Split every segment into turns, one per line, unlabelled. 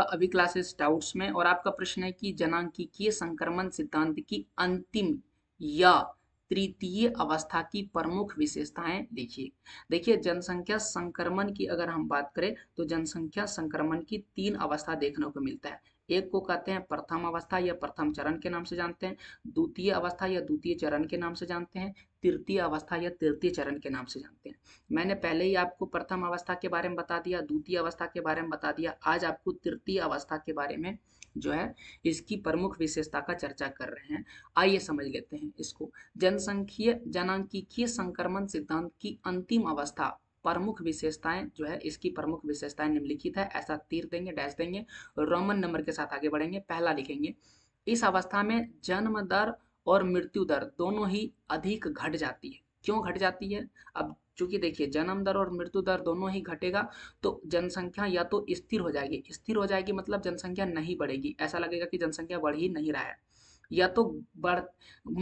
अभी classes doubts में और आपका प्रश्न है कि जनांकिकीय संक्रमण सिद्धांत की अंतिम या तृतीय अवस्था की प्रमुख विशेषताएं देखिए देखिए जनसंख्या संक्रमण की अगर हम बात करें तो जनसंख्या संक्रमण की तीन अवस्था देखने को मिलता है एक को कहते हैं प्रथम अवस्था या प्रथम चरण के नाम से जानते हैं द्वितीय अवस्था या द्वितीय चरण के नाम से जानते हैं तृतीय अवस्था या तृतीय चरण के नाम से जानते हैं मैंने पहले ही आपको प्रथम अवस्था के बारे में बता दिया द्वितीय अवस्था के बारे में बता दिया आज आपको तृतीय अवस्था के बारे में जो है इसकी प्रमुख विशेषता का चर्चा कर रहे हैं आइए समझ लेते हैं इसको जनसंख्य जनांकिकीय संक्रमण सिद्धांत की अंतिम अवस्था प्रमुख विशेषताएं जो है इसकी प्रमुख विशेषताएं निम्नलिखित है ऐसा तीर देंगे डैश देंगे रोमन नंबर के साथ आगे बढ़ेंगे पहला लिखेंगे इस अवस्था में जन्म दर और मृत्यु दर दोनों ही अधिक घट जाती है क्यों घट जाती है अब चूंकि देखिए जन्म दर और मृत्यु दर दोनों ही घटेगा तो जनसंख्या या तो स्थिर हो जाएगी स्थिर हो जाएगी मतलब जनसंख्या नहीं बढ़ेगी ऐसा लगेगा कि जनसंख्या बढ़ ही नहीं रहा है या तो बढ़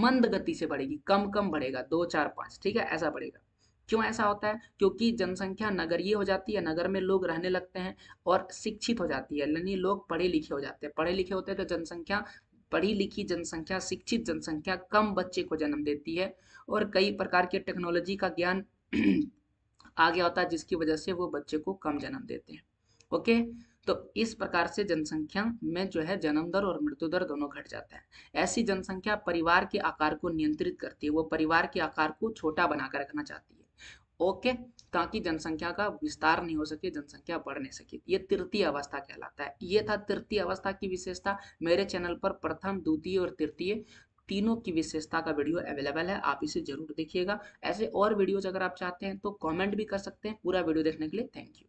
मंद गति से बढ़ेगी कम कम बढ़ेगा दो चार पांच ठीक है ऐसा बढ़ेगा क्यों ऐसा होता है क्योंकि जनसंख्या नगरीय हो जाती है नगर में लोग रहने लगते हैं और शिक्षित हो जाती है यानी लोग पढ़े लिखे हो जाते हैं पढ़े लिखे होते हैं तो जनसंख्या पढ़ी लिखी जनसंख्या शिक्षित जनसंख्या कम बच्चे को जन्म देती है और कई प्रकार के टेक्नोलॉजी का ज्ञान आ गया होता है जिसकी वजह से वो बच्चे को कम जन्म देते हैं ओके तो इस प्रकार से जनसंख्या में जो है जन्म दर और मृत्यु दर दोनों घट जाता है ऐसी जनसंख्या परिवार के आकार को नियंत्रित करती है वो परिवार के आकार को छोटा बनाकर रखना चाहती है ओके ताकि जनसंख्या का विस्तार नहीं हो सके जनसंख्या बढ़ नहीं सके ये तृतीय अवस्था कहलाता है ये था तृतीय अवस्था की विशेषता मेरे चैनल पर प्रथम द्वितीय और तृतीय तीनों की विशेषता का वीडियो अवेलेबल है आप इसे जरूर देखिएगा ऐसे और वीडियोज अगर आप चाहते हैं तो कॉमेंट भी कर सकते हैं पूरा वीडियो देखने के लिए थैंक यू